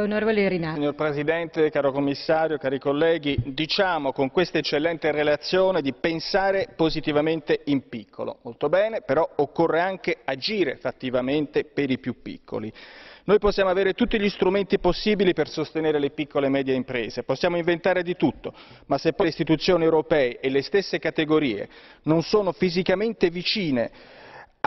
Onorevole Rinaldi. Signor Presidente, caro Commissario, cari colleghi, diciamo con questa eccellente relazione di pensare positivamente in piccolo. Molto bene, però occorre anche agire fattivamente per i più piccoli. Noi possiamo avere tutti gli strumenti possibili per sostenere le piccole e medie imprese, possiamo inventare di tutto, ma se poi le istituzioni europee e le stesse categorie non sono fisicamente vicine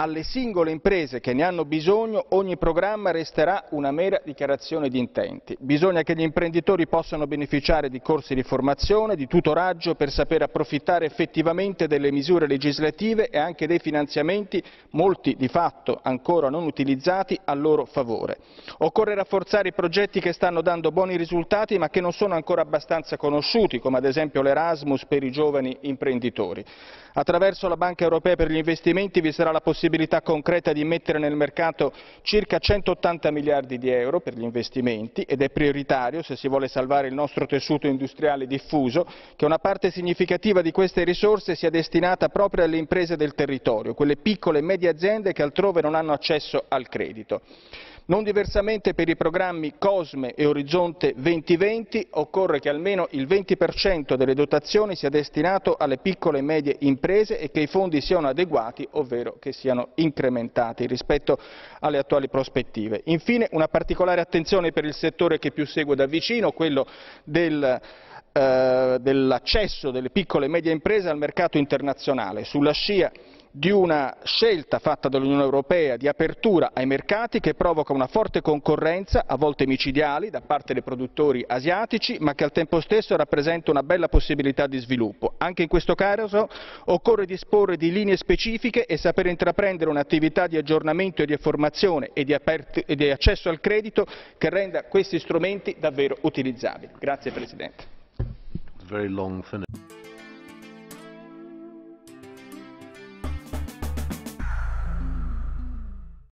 alle singole imprese che ne hanno bisogno ogni programma resterà una mera dichiarazione di intenti. Bisogna che gli imprenditori possano beneficiare di corsi di formazione, di tutoraggio per saper approfittare effettivamente delle misure legislative e anche dei finanziamenti, molti di fatto ancora non utilizzati, a loro favore. Occorre rafforzare i progetti che stanno dando buoni risultati ma che non sono ancora abbastanza conosciuti, come ad esempio l'Erasmus per i giovani imprenditori. Attraverso la Banca Europea per gli investimenti vi sarà la possibilità possibilità concreta di mettere nel mercato circa 180 miliardi di euro per gli investimenti ed è prioritario, se si vuole salvare il nostro tessuto industriale diffuso, che una parte significativa di queste risorse sia destinata proprio alle imprese del territorio, quelle piccole e medie aziende che altrove non hanno accesso al credito non diversamente per i programmi cosme e orizzonte 2020 occorre che almeno il 20% delle dotazioni sia destinato alle piccole e medie imprese e che i fondi siano adeguati ovvero che siano incrementati rispetto alle attuali prospettive. infine una particolare attenzione per il settore che più segue da vicino quello eh, dell'accesso delle piccole e medie imprese al mercato internazionale sulla scia di una scelta fatta dall'Unione Europea di apertura ai mercati che provoca una forte concorrenza, a volte micidiali, da parte dei produttori asiatici, ma che al tempo stesso rappresenta una bella possibilità di sviluppo. Anche in questo caso occorre disporre di linee specifiche e saper intraprendere un'attività di aggiornamento e di formazione e di, accesso al credito che renda questi strumenti davvero utilizzabili. Grazie Presidente.